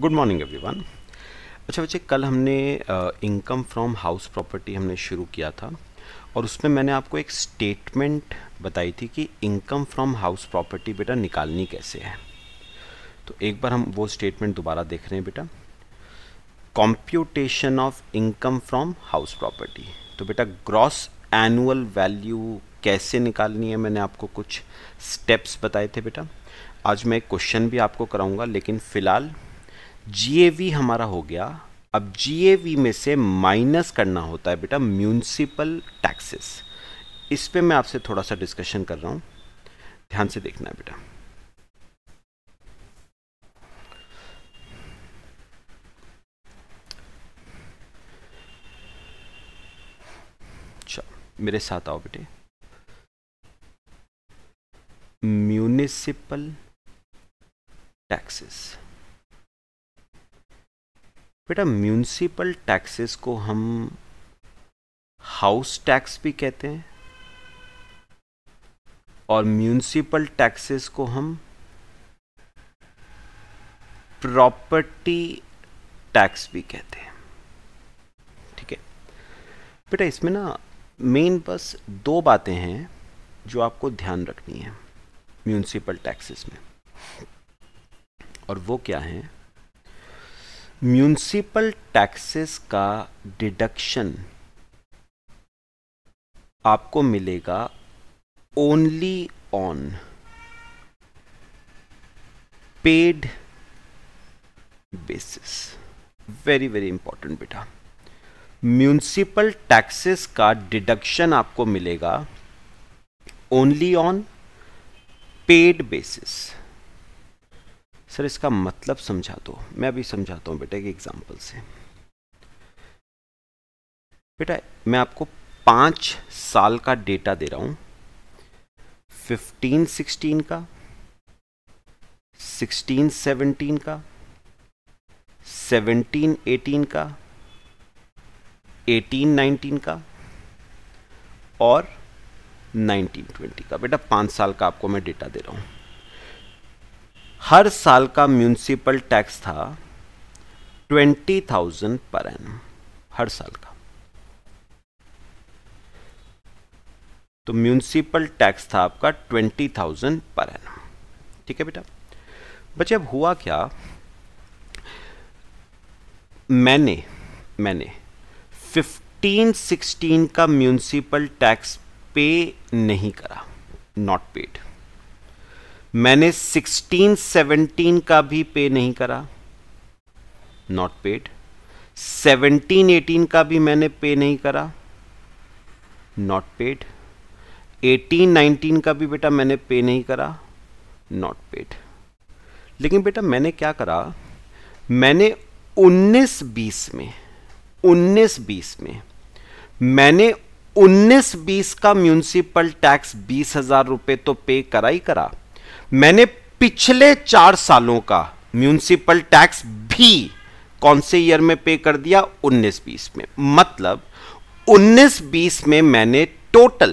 good morning everyone अच्छा बच्चे कल हमने इनकम फ्रॉम हाउस प्रॉपर्टी हमने शुरू किया था और उसमें मैंने आपको एक स्टेटमेंट बताई थी कि इनकम फ्रॉम हाउस प्रॉपर्टी बेटा निकालनी कैसे है तो एक बार हम वो स्टेटमेंट दोबारा देख रहे हैं बेटा computation of income from house property तो बेटा ग्रॉस एनुअल वैल्यू कैसे निकालनी है मैंने आपको कुछ स्टेप्स बताए थे बेटा आज मैं क्वेश्चन भी आपको कराऊंगा लेकिन फ़िलहाल जी हमारा हो गया अब जी में से माइनस करना होता है बेटा म्यूनसिपल टैक्सेस इस पे मैं आपसे थोड़ा सा डिस्कशन कर रहा हूँ ध्यान से देखना है बेटा मेरे साथ आओ बेटे म्यूनिसिपल टैक्सेस बेटा म्यूनसिपल टैक्सेस को हम हाउस टैक्स भी कहते हैं और म्यूनसिपल टैक्सेस को हम प्रॉपर्टी टैक्स भी कहते हैं ठीक है बेटा इसमें ना मेन बस दो बातें हैं जो आपको ध्यान रखनी है म्यूनसिपल टैक्सेस में और वो क्या है म्यूनसिपल टैक्सेस का डिडक्शन आपको मिलेगा only on paid basis very very important बेटा म्यूनसिपल टैक्सेस का डिडक्शन आपको मिलेगा only on paid basis sir इसका मतलब समझा दो मैं अभी समझाता हूँ बेटा एक एग्जाम्पल से बेटा मैं आपको पाँच साल का डेटा दे रहा हूँ फिफ्टीन सिक्सटीन का सिक्सटीन 17 का सेवनटीन एटीन का एटीन नाइनटीन का और नाइनटीन ट्वेंटी का बेटा पाँच साल का आपको मैं डेटा दे रहा हूँ हर साल का म्यूनसिपल टैक्स था twenty thousand per annum साल का तो म्यूनसिपल टैक्स था आपका ट्वेंटी थाउजेंड पर एन ठीक है बेटा बच्चे अब हुआ क्या मैंने मैंने फिफ्टीन सिक्सटीन का म्यूनसिपल टैक्स पे नहीं करा नॉट पेड मैंने 16, 17 का भी पे नहीं करा नॉट पेड 17, 18 का भी मैंने पे नहीं करा नॉट पेड 18, 19 का भी बेटा मैंने पे नहीं करा नॉट पेड लेकिन बेटा मैंने क्या करा मैंने 19, 20 में 19, 20 में मैंने 19, 20 का म्यूनिसिपल टैक्स बीस हजार रुपये तो पे करा ही करा मैंने पिछले चार सालों का म्यूनिसिपल टैक्स भी कौन से ईयर में पे कर दिया 19-20 में मतलब 19-20 में मैंने टोटल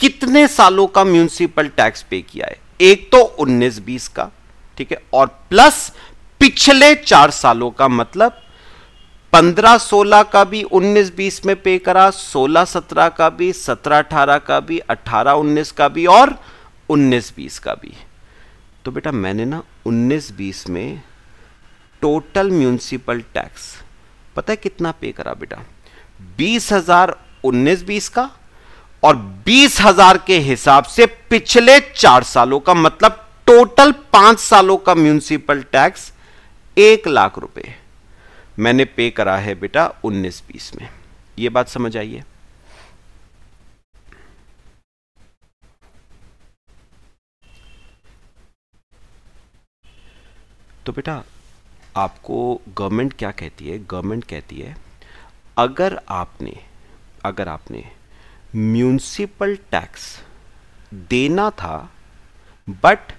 कितने सालों का म्यूनिसिपल टैक्स पे किया है एक तो 19-20 का ठीक है और प्लस पिछले चार सालों का मतलब 15-16 का भी 19-20 में पे करा 16-17 का भी 17-18 का भी 18-19 का भी और 19-20 का भी तो बेटा मैंने ना 19-20 में टोटल म्यूनसिपल टैक्स पता है कितना पे करा बेटा बीस हजार उन्नीस बीस का और बीस हजार के हिसाब से पिछले चार सालों का मतलब टोटल पांच सालों का म्यूनसिपल टैक्स एक लाख रुपए मैंने पे करा है बेटा उन्नीस बीस में ये बात समझ आइए तो बेटा आपको गवर्नमेंट क्या कहती है गवर्नमेंट कहती है अगर आपने अगर आपने म्यूनसिपल टैक्स देना था बट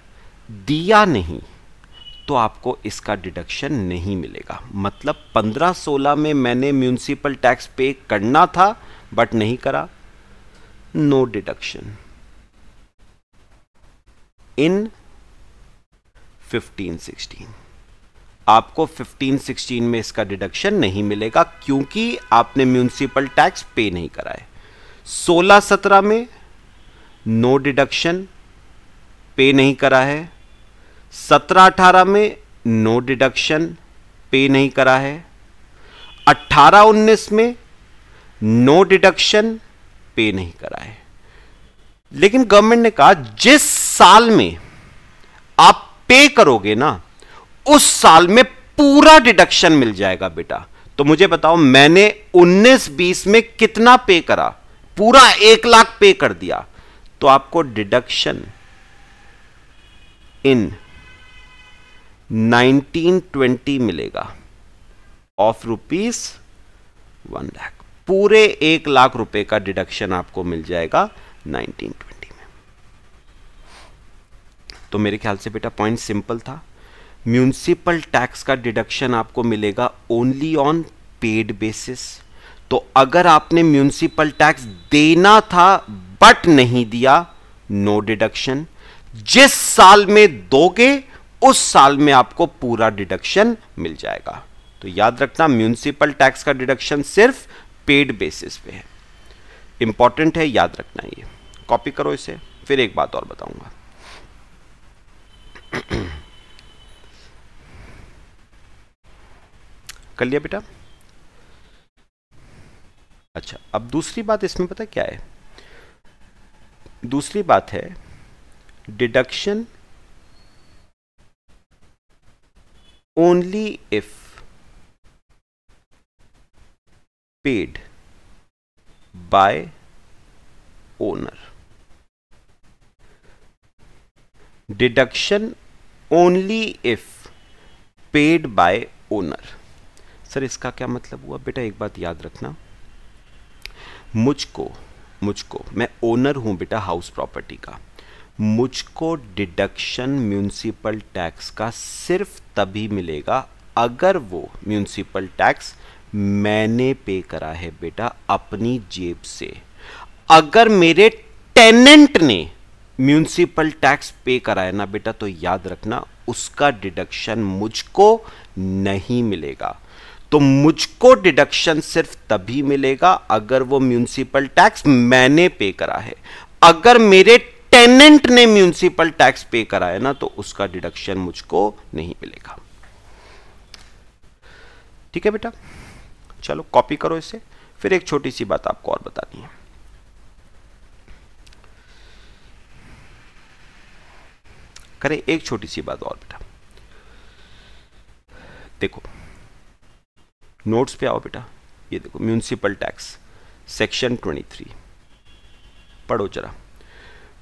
दिया नहीं तो आपको इसका डिडक्शन नहीं मिलेगा मतलब 15-16 में मैंने म्यूनसिपल टैक्स पे करना था बट नहीं करा no deduction in fifteen sixteen आपको फिफ्टीन सिक्सटीन में इसका डिडक्शन नहीं मिलेगा क्योंकि आपने म्यूनिसिपल टैक्स पे नहीं कराए 16 17 में नो डिडक्शन पे नहीं करा है 17 18 में नो डिडक्शन पे नहीं करा है 18 19 में नो डिडक्शन पे नहीं करा है लेकिन गवर्नमेंट ने कहा जिस साल में आप पे करोगे ना उस साल में पूरा डिडक्शन मिल जाएगा बेटा तो मुझे बताओ मैंने 19-20 में कितना पे करा पूरा एक लाख पे कर दिया तो आपको डिडक्शन इन 1920 मिलेगा ऑफ रुपीस वन लाख पूरे एक लाख रुपए का डिडक्शन आपको मिल जाएगा 1920 तो मेरे ख्याल से बेटा पॉइंट सिंपल था म्यूनसिपल टैक्स का डिडक्शन आपको मिलेगा ओनली ऑन पेड बेसिस तो अगर आपने म्यूनसिपल टैक्स देना था बट नहीं दिया नो no डिडक्शन जिस साल में दोगे उस साल में आपको पूरा डिडक्शन मिल जाएगा तो याद रखना म्यूनसिपल टैक्स का डिडक्शन सिर्फ पेड बेसिस पे है इंपॉर्टेंट है याद रखना ये कॉपी करो इसे फिर एक बात और बताऊंगा कर लिया बेटा अच्छा अब दूसरी बात इसमें पता क्या है दूसरी बात है deduction only if paid by owner deduction only if paid by owner sir इसका क्या मतलब हुआ बेटा एक बात याद रखना मुझको मुझको मैं ओनर हूं बेटा हाउस प्रॉपर्टी का मुझको डिडक्शन म्यूनिसिपल टैक्स का सिर्फ तभी मिलेगा अगर वो म्यूनिसिपल टैक्स मैंने पे करा है बेटा अपनी जेब से अगर मेरे टेनेंट ने म्यूनसिपल टैक्स पे कराया ना बेटा तो याद रखना उसका डिडक्शन मुझको नहीं मिलेगा तो मुझको डिडक्शन सिर्फ तभी मिलेगा अगर वो म्यूनसिपल टैक्स मैंने पे करा है अगर मेरे टेनेंट ने म्यूनसिपल टैक्स पे करा है ना तो उसका डिडक्शन मुझको नहीं मिलेगा ठीक है बेटा चलो कॉपी करो इसे फिर एक छोटी सी बात आपको और बतानी है करें एक छोटी सी बात और बेटा देखो नोट्स पे आओ बेटा ये देखो म्यूनसिपल टैक्स सेक्शन 23 पढ़ो जरा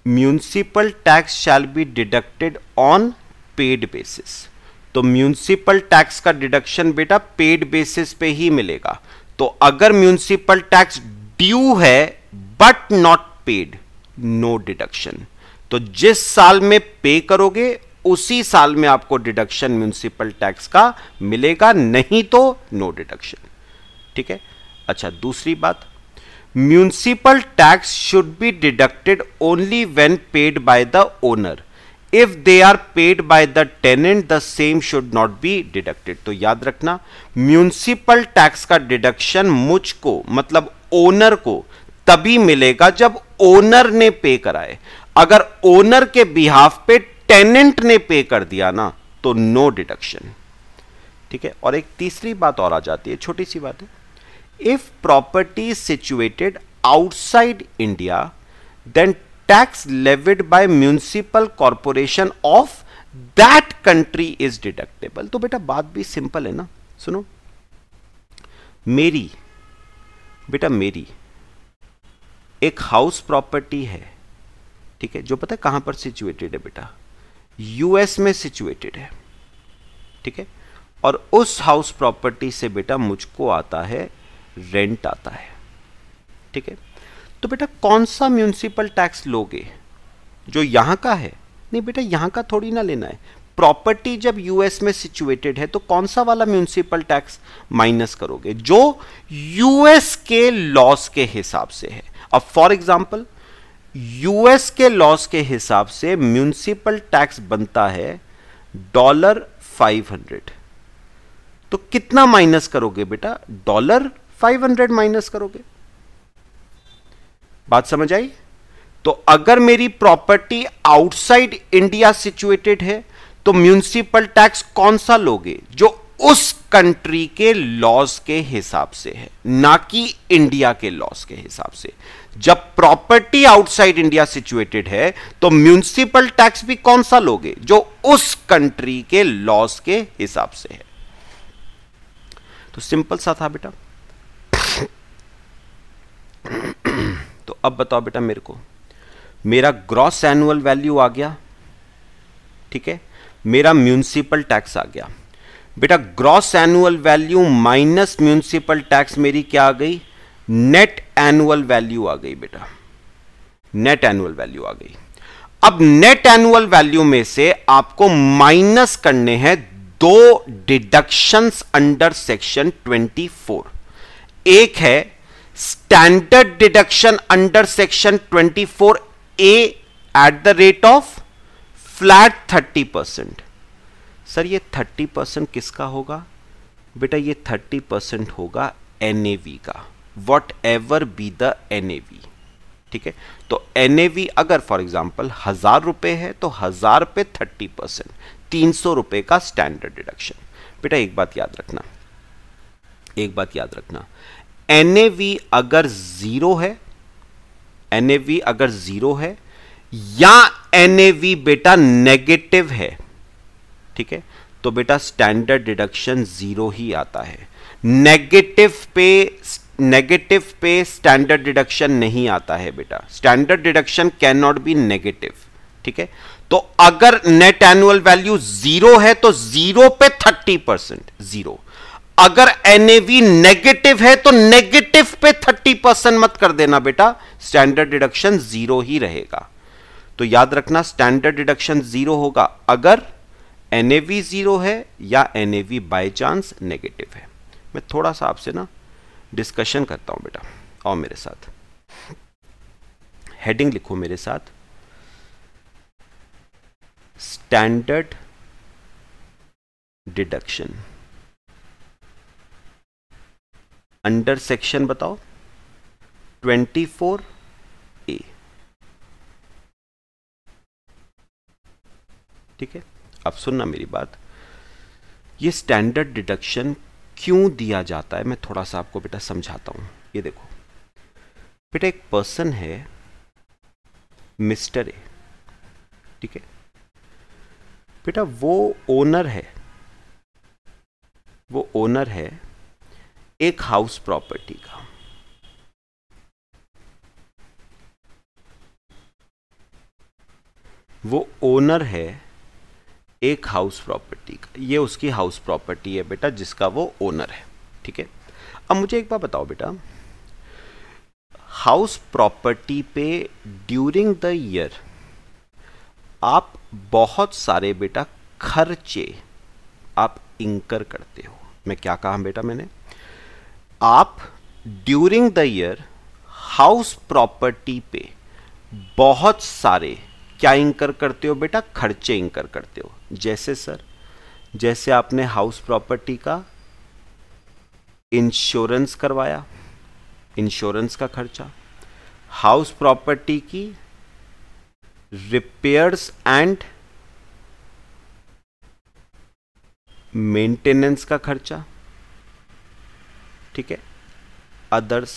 municipal tax shall be deducted on paid basis तो म्यूनसिपल टैक्स का डिडक्शन बेटा पेड बेसिस पे ही मिलेगा तो अगर म्यूनसिपल टैक्स ड्यू है but not paid no deduction तो जिस साल में पे करोगे उसी साल में आपको डिडक्शन म्यूनिसिपल टैक्स का मिलेगा नहीं तो नो डिडक्शन ठीक है अच्छा दूसरी बात municipal tax should be deducted only when paid by the owner if they are paid by the tenant the same should not be deducted तो याद रखना म्यूनिसिपल टैक्स का डिडक्शन मुझको मतलब ओनर को तभी मिलेगा जब ओनर ने पे कराए अगर ओनर के बिहाफ पे टेनेंट ने पे कर दिया ना तो नो डिडक्शन ठीक है और एक तीसरी बात और आ जाती है छोटी सी बात है if property situated outside India then tax levied by municipal corporation of that country is deductible तो बेटा बात भी सिंपल है ना सुनो मेरी बेटा मेरी एक हाउस प्रॉपर्टी है ठीक है जो पता है कहां पर सिचुएटेड है बेटा यूएस में सिचुएटेड है ठीक है और उस हाउस प्रॉपर्टी से बेटा मुझको आता है रेंट आता है ठीक है तो बेटा कौन सा म्यूनिसिपल टैक्स लोगे जो यहां का है नहीं बेटा यहां का थोड़ी ना लेना है प्रॉपर्टी जब यूएस में सिचुएटेड है तो कौन सा वाला म्यूनिसिपल टैक्स माइनस करोगे जो यूएस के लॉस के हिसाब से है अब फॉर एग्जाम्पल यूएस के लॉस के हिसाब से म्यूनिसिपल टैक्स बनता है डॉलर 500 तो कितना माइनस करोगे बेटा डॉलर 500 माइनस करोगे बात समझ आई तो अगर मेरी प्रॉपर्टी आउटसाइड इंडिया सिचुएटेड है तो म्यूनिसिपल टैक्स कौन सा लोगे जो उस कंट्री के लॉज के हिसाब से है ना कि इंडिया के लॉज के हिसाब से जब प्रॉपर्टी आउटसाइड इंडिया सिचुएटेड है तो म्यूनिसिपल टैक्स भी कौन सा लोगे जो उस कंट्री के लॉज के हिसाब से है तो सिंपल सा था बेटा तो अब बताओ बेटा मेरे को मेरा ग्रॉस एनुअल वैल्यू आ गया ठीक है मेरा म्यूनिसिपल टैक्स आ गया बेटा gross annual value minus municipal tax मेरी क्या आ गई नेट एनुअल वैल्यू आ गई बेटा नेट एनुअल वैल्यू आ गई अब नेट एनुअल वैल्यू में से आपको माइनस करने हैं दो डिडक्शंस अंडर सेक्शन 24 एक है standard deduction under section 24 A at the rate of flat 30 percent sir ये थर्टी परसेंट किसका होगा बेटा ये थर्टी परसेंट होगा एन का whatever be the N ठीक है तो एन अगर फॉर एग्जाम्पल हज़ार रुपए है तो हज़ार पे थर्टी परसेंट तीन सौ रुपए का स्टैंडर्ड डिडक्शन बेटा एक बात याद रखना एक बात याद रखना एन अगर ज़ीरो है एन अगर ज़ीरो है या एन बेटा नेगेटिव है ठीक है तो बेटा स्टैंडर्ड डिडक्शन जीरो ही आता है नेगेटिव पे नेगेटिव पे स्टैंडर्ड डिडक्शन नहीं आता है बेटा standard deduction can not be negative ठीक है तो अगर नेट एनुअल वैल्यू जीरो है तो जीरो पे थर्टी परसेंट जीरो अगर एनएवी नेगेटिव है तो नेगेटिव पे थर्टी परसेंट मत कर देना बेटा स्टैंडर्ड डिडक्शन जीरो ही रहेगा तो याद रखना स्टैंडर्ड डिडक्शन जीरो होगा अगर एन ज़ीरो है या N A V by chance negative है मैं थोड़ा सा आपसे ना डिस्कशन करता हूं बेटा और मेरे साथ हेडिंग लिखो मेरे साथ स्टैंडर्ड डिडक्शन अंडर सेक्शन बताओ 24 ए ठीक है अब सुनना मेरी बात ये स्टैंडर्ड डिडक्शन क्यों दिया जाता है मैं थोड़ा सा आपको बेटा समझाता हूं ये देखो बेटा एक पर्सन है मिस्टर ए ठीक है बेटा वो ओनर है वो ओनर है एक हाउस प्रॉपर्टी का वो ओनर है एक हाउस प्रॉपर्टी का ये उसकी हाउस प्रॉपर्टी है बेटा जिसका वो ओनर है ठीक है अब मुझे एक बार बताओ बेटा हाउस प्रॉपर्टी पे ड्यूरिंग द ईयर आप बहुत सारे बेटा खर्चे आप इंकर करते हो मैं क्या कहा बेटा मैंने आप during the year house property पे बहुत सारे क्या इंकर करते हो बेटा खर्चे इंकर करते हो जैसे सर जैसे आपने हाउस प्रॉपर्टी का इंश्योरेंस करवाया इंश्योरेंस का खर्चा हाउस प्रॉपर्टी की रिपेयर्स एंड मेंटेनेंस का खर्चा ठीक है अदर्स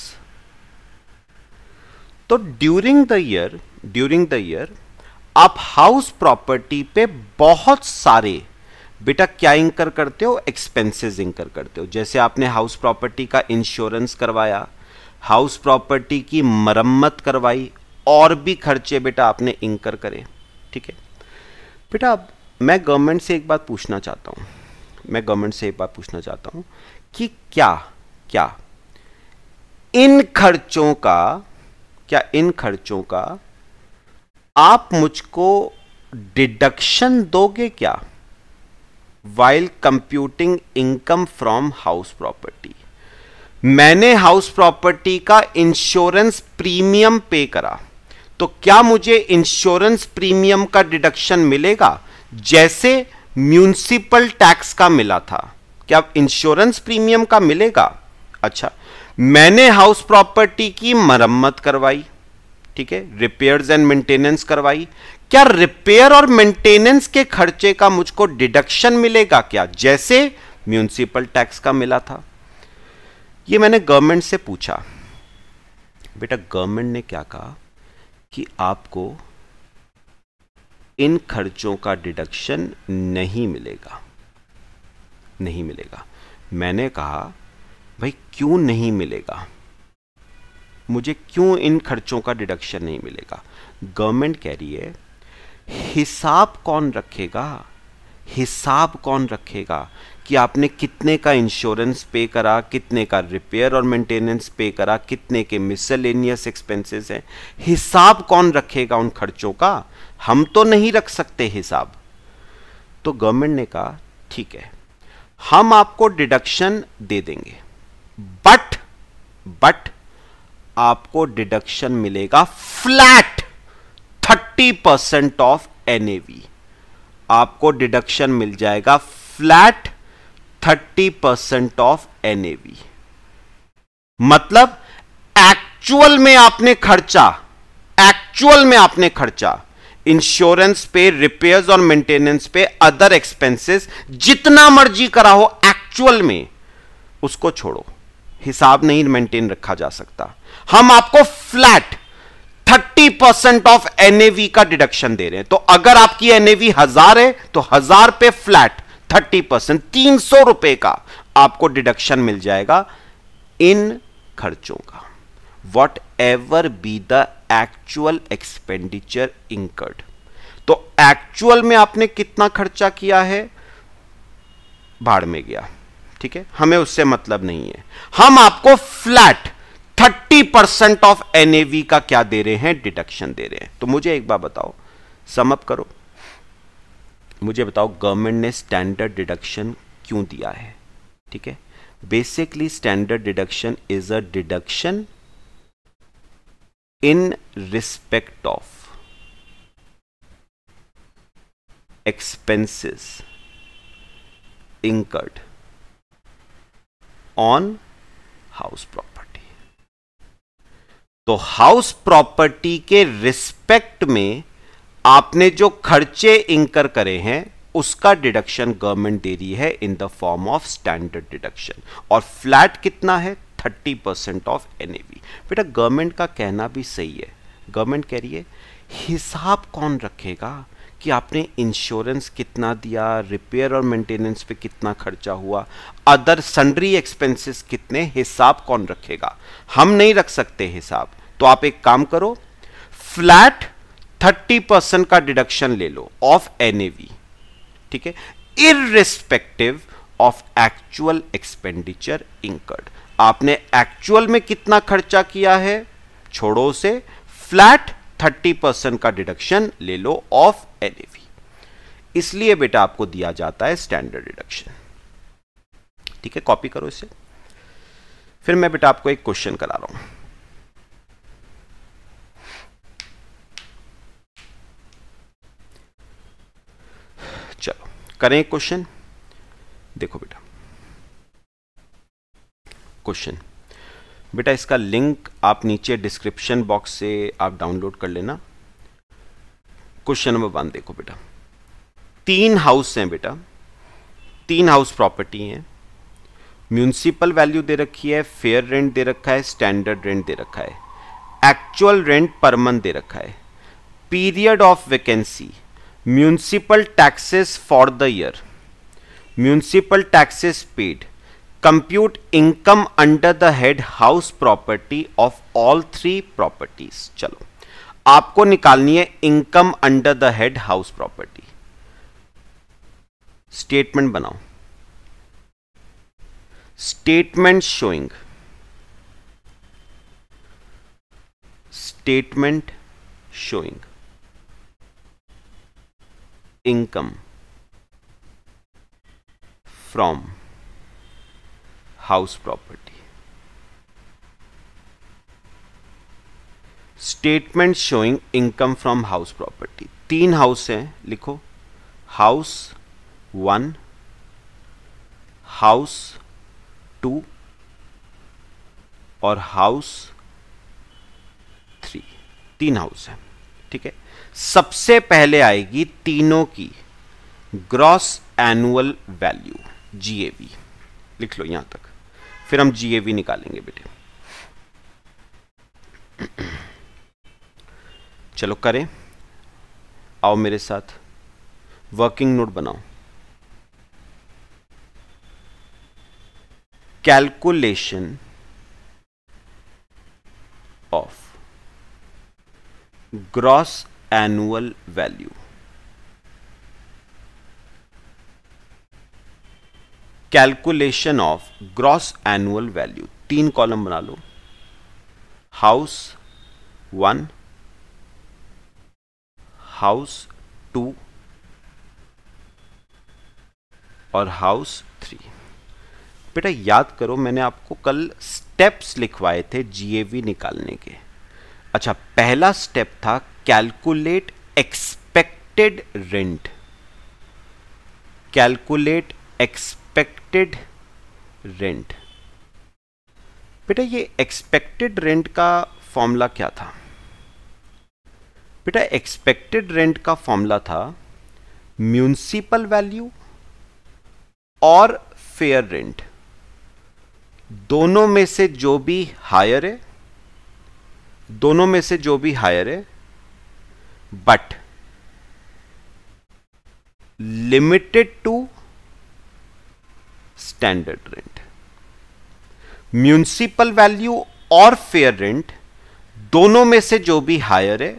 तो during the year during the year आप हाउस प्रॉपर्टी पे बहुत सारे बेटा क्या इंकर करते हो एक्सपेंसेस इंकर करते हो जैसे आपने हाउस प्रॉपर्टी का इंश्योरेंस करवाया हाउस प्रॉपर्टी की मरम्मत करवाई और भी खर्चे बेटा आपने इंकर करे ठीक है बेटा अब मैं गवर्नमेंट से एक बात पूछना चाहता हूं मैं गवर्नमेंट से एक बात पूछना चाहता हूं कि क्या क्या इन खर्चों का क्या इन खर्चों का आप मुझको डिडक्शन दोगे क्या while computing income from house property मैंने हाउस प्रॉपर्टी का इंश्योरेंस प्रीमियम पे करा तो क्या मुझे इंश्योरेंस प्रीमियम का डिडक्शन मिलेगा जैसे म्यूनिसिपल टैक्स का मिला था क्या इंश्योरेंस प्रीमियम का मिलेगा अच्छा मैंने हाउस प्रॉपर्टी की मरम्मत करवाई ठीक है रिपेयर्स एंड मेंटेनेंस करवाई क्या रिपेयर और मेंटेनेंस के खर्चे का मुझको डिडक्शन मिलेगा क्या जैसे म्यूनिसिपल टैक्स का मिला था ये मैंने गवर्नमेंट से पूछा बेटा गवर्नमेंट ने क्या कहा कि आपको इन खर्चों का डिडक्शन नहीं मिलेगा नहीं मिलेगा मैंने कहा भाई क्यों नहीं मिलेगा मुझे क्यों इन खर्चों का डिडक्शन नहीं मिलेगा गवर्नमेंट कह रही है हिसाब कौन रखेगा हिसाब कौन रखेगा कि आपने कितने का इंश्योरेंस पे करा कितने का रिपेयर और मेंटेनेंस पे करा कितने के मिसलेनियस एक्सपेंसेस हैं हिसाब कौन रखेगा उन खर्चों का हम तो नहीं रख सकते हिसाब तो गवर्नमेंट ने कहा ठीक है हम आपको डिडक्शन दे देंगे बट बट आपको डिडक्शन मिलेगा flat thirty percent of NAV आपको डिडक्शन मिल जाएगा flat thirty percent of NAV मतलब एक्चुअल में आपने खर्चा एक्चुअल में आपने खर्चा इंश्योरेंस पे रिपेयर्स और मेंटेनेंस पे अदर एक्सपेंसेस जितना मर्जी करा हो एक्चुअल में उसको छोड़ो हिसाब नहीं मेंटेन रखा जा सकता हम आपको फ्लैट 30 परसेंट ऑफ एनएवी का डिडक्शन दे रहे हैं तो अगर आपकी एनएवी हजार है तो हजार पे फ्लैट 30 परसेंट तीन सौ रुपए का आपको डिडक्शन मिल जाएगा इन खर्चों का whatever be the actual expenditure incurred तो एक्चुअल में आपने कितना खर्चा किया है भाड़ में गया ठीक है हमें उससे मतलब नहीं है हम आपको फ्लैट 30 परसेंट ऑफ एनएवी का क्या दे रहे हैं डिडक्शन दे रहे हैं तो मुझे एक बार बताओ समअप करो मुझे बताओ गवर्नमेंट ने स्टैंडर्ड डिडक्शन क्यों दिया है ठीक है basically standard deduction is a deduction in respect of expenses incurred on house property तो हाउस प्रॉपर्टी के रिस्पेक्ट में आपने जो खर्चे इंकर करे हैं उसका डिडक्शन गवर्नमेंट दे रही है in the form of standard deduction और फ्लैट कितना है 30 परसेंट ऑफ एन बेटा गवर्नमेंट का कहना भी सही है गवर्नमेंट कह रही है हिसाब कौन रखेगा कि आपने इंश्योरेंस कितना दिया रिपेयर और मेंटेनेंस पे कितना खर्चा हुआ अदर सन्ड्री एक्सपेंसेस कितने हिसाब कौन रखेगा हम नहीं रख सकते हिसाब तो आप एक काम करो फ्लैट 30 परसेंट का डिडक्शन ले लो ऑफ एन ठीक है irrespective of actual expenditure incurred आपने एक्चुअल में कितना खर्चा किया है छोड़ो से फ्लैट थर्टी परसेंट का डिडक्शन ले लो ऑफ एन इसलिए बेटा आपको दिया जाता है स्टैंडर्ड डिडक्शन ठीक है कॉपी करो इसे फिर मैं बेटा आपको एक क्वेश्चन करा रहा हूं चलो करें क्वेश्चन देखो बेटा क्वेश्चन बेटा इसका लिंक आप नीचे डिस्क्रिप्शन बॉक्स से आप डाउनलोड कर लेना क्वेश्चन नंबर वन देखो बेटा तीन हाउस हैं बेटा तीन हाउस प्रॉपर्टी हैं म्यूनसिपल वैल्यू दे रखी है फेयर रेंट दे रखा है स्टैंडर्ड रेंट दे रखा है एक्चुअल रेंट पर मंथ दे रखा है period of vacancy municipal taxes for the year municipal taxes paid compute income under the head house property of all three properties चलो आपको निकालनी है income under the head house property statement बनाओ statement showing statement showing income from house property statement showing income from house property तीन house हैं लिखो house one house two और house three तीन हाउस हैं ठीक है सबसे पहले आएगी तीनों की ग्रॉस एनुअल वैल्यू जीएबी लिख लो यहां तक फिर हम जीएवी निकालेंगे बेटे चलो करें आओ मेरे साथ वर्किंग नोट बनाओ calculation of gross annual value calculation of gross annual value तीन कॉलम बना लो हाउस वन हाउस टू और हाउस थ्री बेटा याद करो मैंने आपको कल स्टेप्स लिखवाए थे जीएवी निकालने के अच्छा पहला स्टेप था calculate expected rent calculate expect expected rent बेटा ये एक्सपेक्टेड रेंट का फॉर्मूला क्या था बेटा एक्सपेक्टेड रेंट का फॉर्मूला था म्यूनसिपल वैल्यू और फेयर रेंट दोनों में से जो भी हायर है दोनों में से जो भी हायर है but limited to standard rent municipal value और फेयर रेंट दोनों में से जो भी हायर है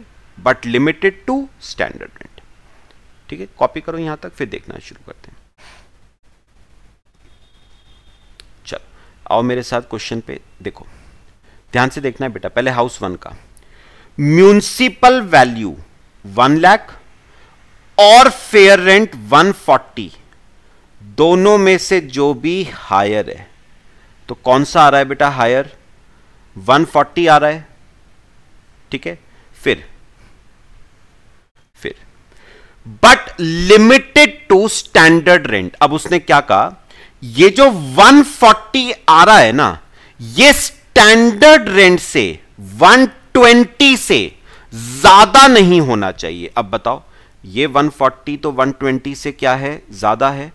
but limited to standard rent ठीक है कॉपी करो यहां तक फिर देखना शुरू करते हैं चलो आओ मेरे साथ क्वेश्चन पे देखो ध्यान से देखना है बेटा पहले हाउस वन का म्यूनिसिपल वैल्यू वन लैख और फेयर रेंट वन फोर्टी दोनों में से जो भी हायर है तो कौन सा आ रहा है बेटा हायर 140 आ रहा है ठीक है फिर फिर but limited to standard rent अब उसने क्या कहा ये जो 140 आ रहा है ना ये स्टैंडर्ड रेंट से 120 से ज्यादा नहीं होना चाहिए अब बताओ ये 140 तो 120 से क्या है ज्यादा है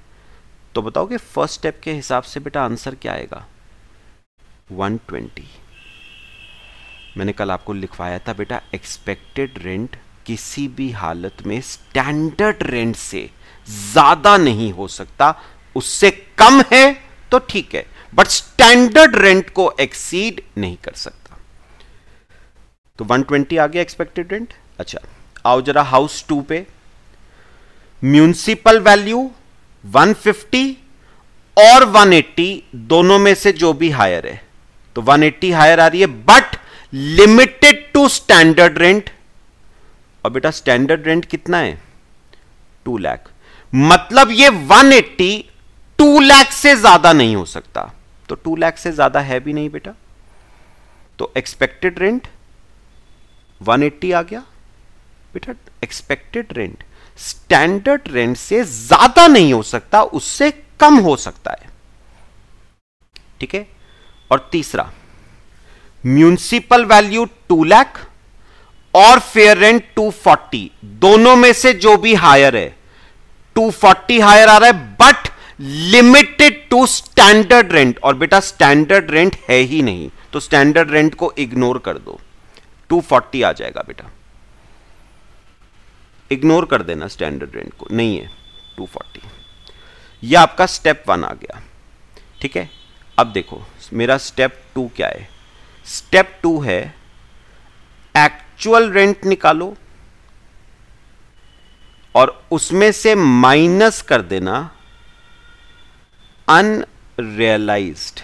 तो बताओ कि फर्स्ट स्टेप के हिसाब से बेटा आंसर क्या आएगा 120 मैंने कल आपको लिखवाया था बेटा एक्सपेक्टेड रेंट किसी भी हालत में स्टैंडर्ड रेंट से ज़्यादा नहीं हो सकता उससे कम है तो ठीक है बट स्टैंडर्ड रेंट को एक्सीड नहीं कर सकता तो 120 आ गया एक्सपेक्टेड रेंट अच्छा आओ जरा हाउस टू पे म्यूनिसिपल वैल्यू 150 और 180 दोनों में से जो भी हायर है तो 180 हायर आ रही है but limited to standard rent और बेटा स्टैंडर्ड रेंट कितना है 2 लाख मतलब ये 180 2 लाख से ज्यादा नहीं हो सकता तो 2 लाख से ज्यादा है भी नहीं बेटा तो एक्सपेक्टेड रेंट 180 आ गया बेटा एक्सपेक्टेड रेंट स्टैंडर्ड रेंट से ज्यादा नहीं हो सकता उससे कम हो सकता है ठीक है और तीसरा म्यूनिसिपल वैल्यू टू लैख और फेयर रेंट टू फोर्टी दोनों में से जो भी हायर है टू फोर्टी हायर आ रहा है but limited to standard rent और बेटा स्टैंडर्ड रेंट है ही नहीं तो स्टैंडर्ड रेंट को इग्नोर कर दो 240 आ जाएगा बेटा इग्नोर कर देना स्टैंडर्ड रेंट को नहीं है 240 ये आपका स्टेप वन आ गया ठीक है अब देखो मेरा स्टेप टू क्या है स्टेप टू है एक्चुअल रेंट निकालो और उसमें से माइनस कर देना अनरियलाइज्ड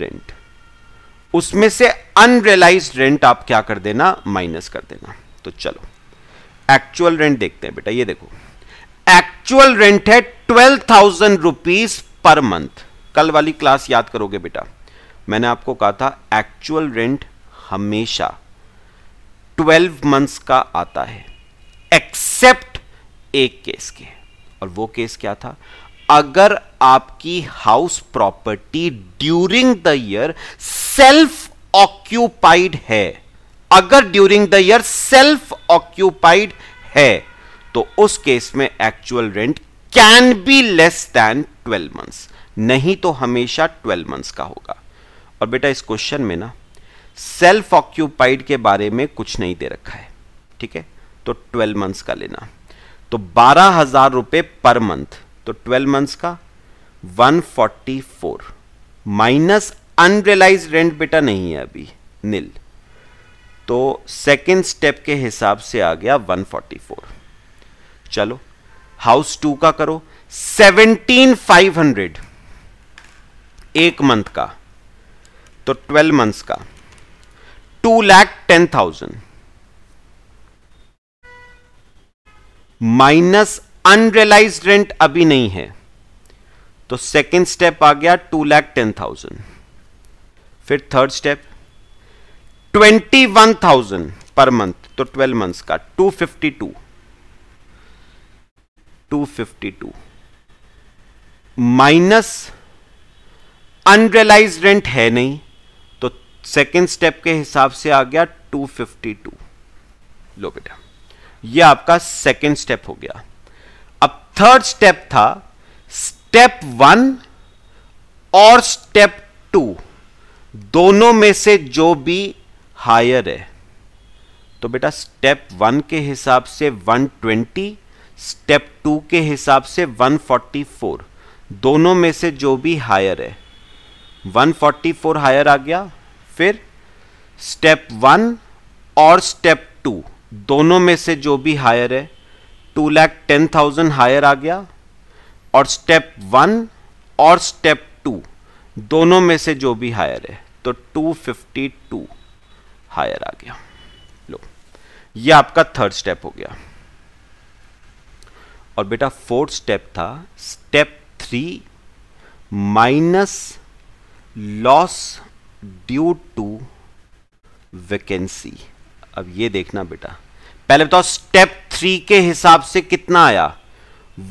रेंट उसमें से अनरियलाइज्ड रेंट आप क्या कर देना माइनस कर देना तो चलो एक्चुअल रेंट देखते हैं बेटा ये देखो एक्चुअल रेंट है twelve thousand rupees per month कल वाली क्लास याद करोगे बेटा मैंने आपको कहा था एक्चुअल रेंट हमेशा ट्वेल्व मंथ्स का आता है एक्सेप्ट एक केस के और वो केस क्या था अगर आपकी house property during the year self occupied है अगर during the year self occupied है तो उस केस में actual rent can be less than 12 months नहीं तो हमेशा 12 मंथ्स का होगा और बेटा इस क्वेश्चन में ना सेल्फ ऑक्यूपाइड के बारे में कुछ नहीं दे रखा है ठीक है तो 12 मंथ्स का लेना तो बारह हजार रुपए पर मंथ तो 12 मंथ्स का 144 माइनस अनरियलाइज रेंट बेटा नहीं है अभी नील तो सेकेंड स्टेप के हिसाब से आ गया 144 चलो हाउस टू का करो 17500 एक मंथ का तो 12 मंथ्स का two lakh ten thousand minus unrealised rent अभी नहीं है तो सेकेंड स्टेप आ गया टू लैख टेन थाउजेंड फिर third step twenty one thousand per month तो ट्वेल्व मंथ्स का two fifty two two fifty two minus unrealised rent है नहीं तो सेकेंड स्टेप के हिसाब से आ गया टू फिफ्टी टू लो बेटा ये आपका सेकेंड स्टेप हो गया अब थर्ड स्टेप था स्टेप वन और स्टेप टू दोनों में से जो भी हायर है तो बेटा स्टेप वन के हिसाब से 120 स्टेप टू के हिसाब से 144 दोनों में से जो भी हायर है 144 हायर आ गया फिर स्टेप वन और स्टेप टू दोनों में से जो भी हायर है two lakh ten thousand higher आ गया और स्टेप वन और स्टेप टू दोनों में से जो भी हायर है तो टू फिफ्टी टू हायर आ गया लो ये आपका थर्ड स्टेप हो गया और बेटा फोर्थ स्टेप था step three minus loss due to vacancy अब ये देखना बेटा पहले बताओ स्टेप थ्री के हिसाब से कितना आया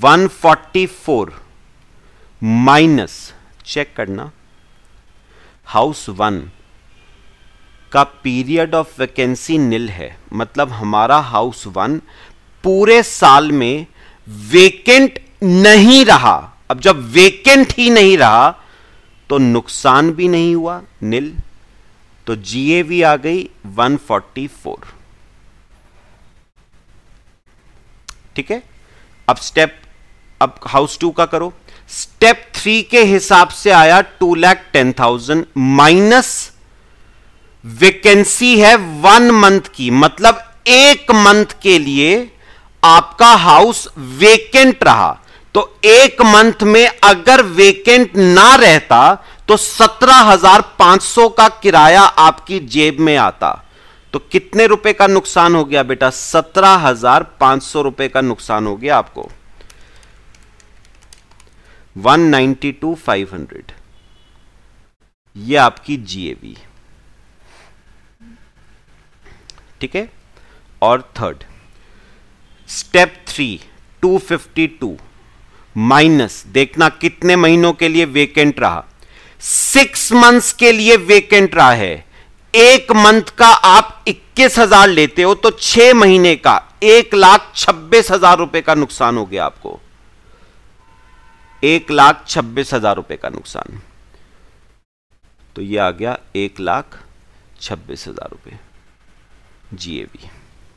144 माइनस चेक करना हाउस वन का पीरियड ऑफ वैकेंसी नील है मतलब हमारा हाउस वन पूरे साल में वेकेंट नहीं रहा अब जब वेकेंट ही नहीं रहा तो नुकसान भी नहीं हुआ नील तो जीएवी आ गई 144 ठीक है अब स्टेप अब हाउस टू का करो स्टेप थ्री के हिसाब से आया two lakh ten thousand minus vacancy है वन मंथ की मतलब एक मंथ के लिए आपका हाउस वेकेंट रहा तो एक मंथ में अगर वेकेंट ना रहता तो सत्रह हजार पांच सौ का किराया आपकी जेब में आता तो कितने रुपए का नुकसान हो गया बेटा सत्रह हजार पांच सौ रुपए का नुकसान हो गया आपको one ninety two five hundred यह आपकी जीएबी ठीक है और थर्ड स्टेप थ्री 252 माइनस देखना कितने महीनों के लिए वेकेंट रहा सिक्स मंथ्स के लिए वेकेंट रहा है एक मंथ का आप इक्कीस हजार लेते हो तो छह महीने का एक लाख छब्बीस हजार रुपए का नुकसान हो गया आपको एक लाख छब्बीस हजार रुपए का नुकसान तो ये आ गया एक लाख छब्बीस हजार रुपए जीएवी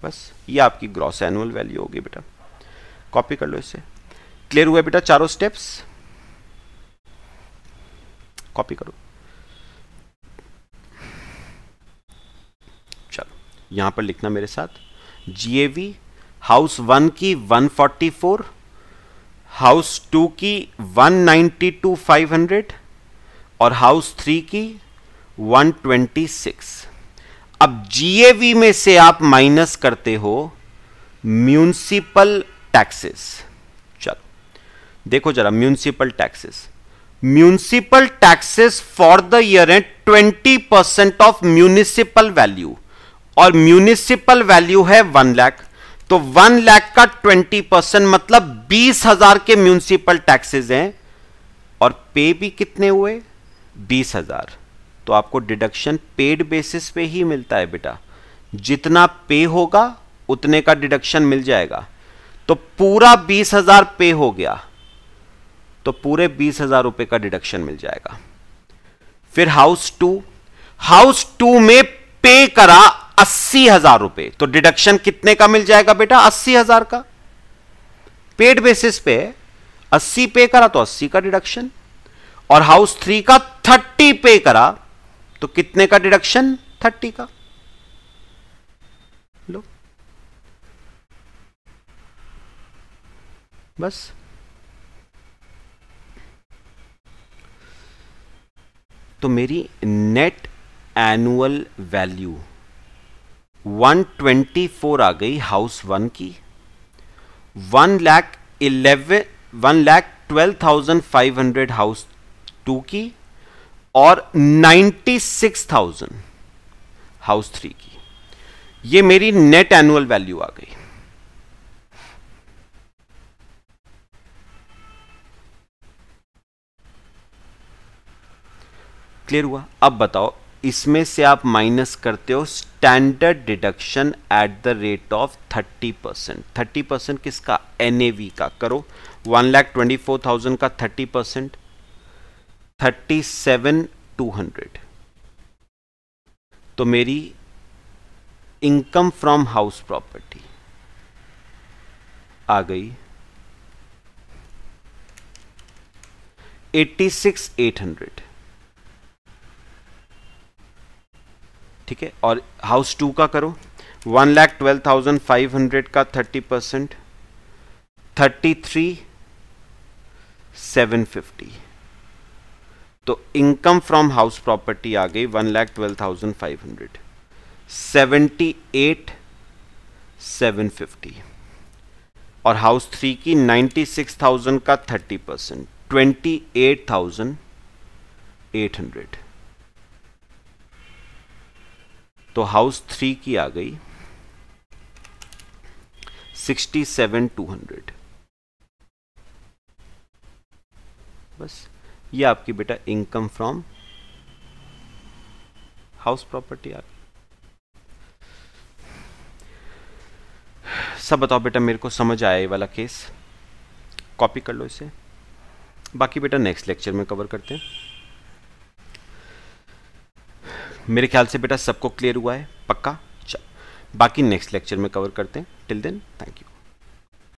बस ये आपकी ग्रॉस एनुअल वैल्यू होगी बेटा कॉपी कर लो इसे क्लियर हुआ बेटा चारों स्टेप्स कॉपी करो चलो यहां पर लिखना मेरे साथ जीएवी हाउस वन की 144 हाउस टू की 192 500 और हाउस थ्री की 126 अब जीएवी में से आप माइनस करते हो म्यूनसिपल टैक्सेस चलो देखो जरा municipal taxes municipal taxes for the year है twenty percent of municipal value और म्यूनिसिपल वैल्यू है वन लैख तो वन लैख का ट्वेंटी परसेंट मतलब बीस हजार के म्यूनिसिपल टैक्सेस हैं और पे भी कितने हुए बीस हजार तो आपको डिडक्शन पेड बेसिस पे ही मिलता है बेटा जितना पे होगा उतने का डिडक्शन मिल जाएगा तो पूरा बीस हजार पे हो गया तो पूरे बीस हजार रुपए का डिडक्शन मिल जाएगा फिर हाउस टू हाउस टू में पे करा अस्सी हजार रुपए तो डिडक्शन कितने का मिल जाएगा बेटा अस्सी हजार का पेड बेसिस पे अस्सी पे करा तो अस्सी का डिडक्शन और हाउस थ्री का थर्टी पे करा तो कितने का डिडक्शन थर्टी का लो बस तो मेरी नेट एनुअल वैल्यू 124 आ गई हाउस वन की one lakh eleven one lakh twelve thousand five hundred house two की और 96,000 हाउस थ्री की ये मेरी नेट एनुअल वैल्यू आ गई क्लियर हुआ अब बताओ इसमें से आप माइनस करते हो standard deduction at the rate of 30 percent thirty percent किसका एनएवी का करो one lakh twenty four thousand का thirty percent thirty seven two hundred तो मेरी इनकम फ्रॉम हाउस प्रॉपर्टी आ गई एट्टी सिक्स एट हंड्रेड ठीक है और हाउस टू का करो one lakh twelve thousand five hundred का thirty percent thirty three seven fifty तो इनकम फ्रॉम हाउस प्रॉपर्टी आ गई one lakh twelve thousand five hundred seventy eight seven fifty और हाउस थ्री की नाइन्टी सिक्स थाउजेंड का thirty percent twenty eight thousand eight hundred तो house three की आ गई सिक्सटी सेवन टू हंड्रेड बस ये आपकी बेटा इनकम फ्रॉम हाउस प्रॉपर्टी आ सब बताओ बेटा मेरे को समझ आया ये वाला केस कॉपी कर लो इसे बाकी बेटा नेक्स्ट लेक्चर में कवर करते हैं मेरे ख्याल से बेटा सबको क्लियर हुआ है पक्का बाकी नेक्स्ट लेक्चर में कवर करते हैं टिल देन थैंक यू